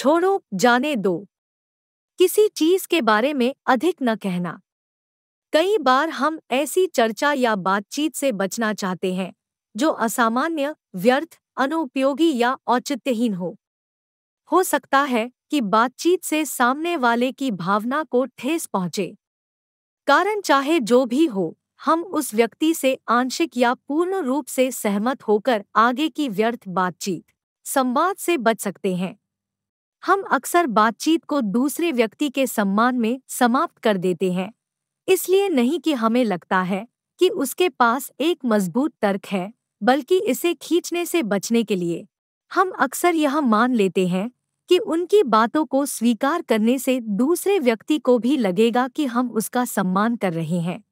छोड़ो जाने दो किसी चीज के बारे में अधिक न कहना कई बार हम ऐसी चर्चा या बातचीत से बचना चाहते हैं जो असामान्य व्यर्थ अनुपयोगी या औचित्यहीन हो हो सकता है कि बातचीत से सामने वाले की भावना को ठेस पहुंचे कारण चाहे जो भी हो हम उस व्यक्ति से आंशिक या पूर्ण रूप से सहमत होकर आगे की व्यर्थ बातचीत संवाद से बच सकते हैं हम अक्सर बातचीत को दूसरे व्यक्ति के सम्मान में समाप्त कर देते हैं इसलिए नहीं कि हमें लगता है कि उसके पास एक मजबूत तर्क है बल्कि इसे खींचने से बचने के लिए हम अक्सर यह मान लेते हैं कि उनकी बातों को स्वीकार करने से दूसरे व्यक्ति को भी लगेगा कि हम उसका सम्मान कर रहे हैं